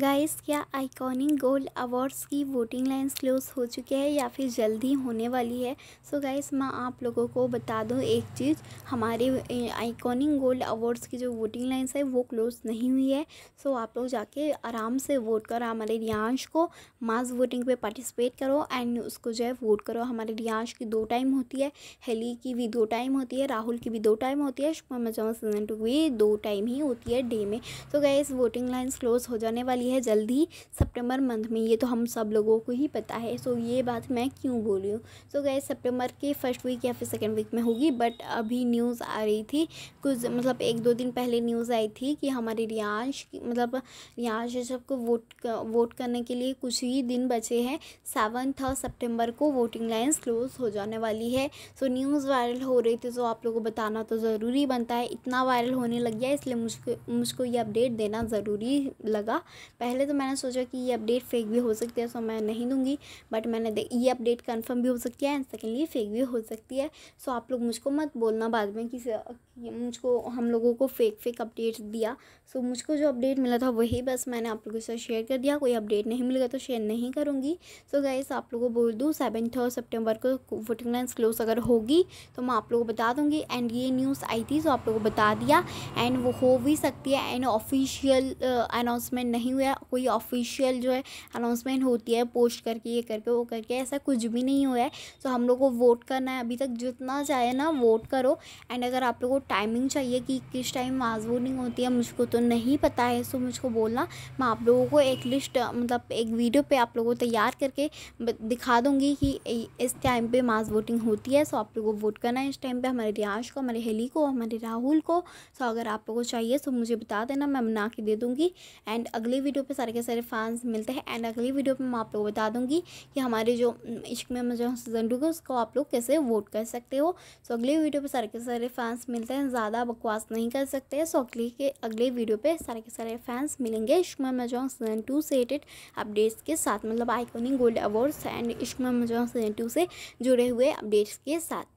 guys क्या iconic gold awards की voting lines close हो चुकी है या फिर जल्दी होने वाली है सो so गाइस मैं आप लोगों को बता दूं एक चीज़ हमारे आइकॉनिक गोल्ड अवार्ड्स की जो वोटिंग लाइंस है वो क्लोज नहीं हुई है सो so आप लोग जाके आराम से वोट करो हमारे रियांश को मास वोटिंग पे पार्टिसिपेट करो एंड उसको जो है वोट करो हमारे रियांश की दो टाइम होती है हेली की भी दो टाइम होती है राहुल की भी दो टाइम होती है मजा सीजन टू भी दो टाइम ही होती है डे में तो गाइस वोटिंग लाइन्स क्लोज हो जाने वाली वाली है जल्दी सितंबर मंथ में ये तो हम सब लोगों को ही पता है सो ये बात मैं क्यों बोल रही हूँ सो गए सितंबर के फर्स्ट वीक या फिर सेकेंड वीक में होगी बट अभी न्यूज़ आ रही थी कुछ मतलब एक दो दिन पहले न्यूज़ आई थी कि हमारे रियांश मतलब रियांश ऋषभ को वोट वोट करने के लिए कुछ ही दिन बचे हैं सेवन्थ और सेप्टेम्बर को वोटिंग लाइन्स क्लोज हो जाने वाली है सो न्यूज़ वायरल हो रही थी तो आप लोगों को बताना तो ज़रूरी बनता है इतना वायरल होने लग गया इसलिए मुझको मुझको ये अपडेट देना ज़रूरी लगा पहले तो मैंने सोचा कि ये अपडेट फेक भी हो सकती है सो मैं नहीं दूंगी बट मैंने ये अपडेट कन्फर्म भी हो सकती है एंड सेकेंडली फेक भी हो सकती है सो आप लोग मुझको मत बोलना बाद में कि मुझको हम लोगों को फेक फेक अपडेट दिया सो मुझको जो अपडेट मिला था वही बस मैंने आप लोगों के साथ शेयर कर दिया कोई अपडेट नहीं मिलेगा तो शेयर नहीं करूँगी सो गाइस आप लोगों को बोल दूँ सेवेंथ और सेप्टेम्बर को वोटिंग लाइन क्लोज अगर होगी तो मैं आप लोगों को बता दूँगी एंड ये न्यूज़ आई थी सो आप लोगों को बता दिया एंड वो हो भी सकती है एंड ऑफिशियल अनाउंसमेंट नहीं हुआ है कोई ऑफिशियल जो है अनाउंसमेंट होती है पोस्ट करके ये करके वो करके ऐसा कुछ भी नहीं हुआ है सो हम लोग को वोट करना है अभी तक जितना चाहे ना वोट करो एंड अगर आप लोग को टाइमिंग चाहिए कि किस टाइम मास वोटिंग होती है मुझको तो नहीं पता है सो मुझको बोलना मैं आप लोगों को एक लिस्ट मतलब एक वीडियो पे आप लोगों को तैयार करके दिखा दूँगी कि इस टाइम पे मास वोटिंग होती है सो आप लोगों को वोट करना है इस टाइम पर हमारे रियाज को हमारे हेली को हमारे राहुल को सो अगर आप लोगों को चाहिए तो मुझे बता देना मैं बना के दे दूँगी एंड अगले वीडियो पे सारे के सारे फैंस मिलते हैं एंड अगली वीडियो पे मैं आप लोगों को बता दूंगी कि हमारे जो इश्क में मजा सीजन टू के उसको आप लोग कैसे वोट कर सकते हो सो अगली वीडियो पे सारे के सारे फैंस मिलते हैं ज़्यादा बकवास नहीं कर सकते सो अगली के अगले वीडियो पर सारे के सारे फैंस मिलेंगे इश्क में मजा सीजन टू से रिलेटेड अपडेट्स के साथ मतलब आइकोनिक गोल्ड अवार्ड्स एंड इश्क में मजा सीजन टू से जुड़े हुए अपडेट्स के साथ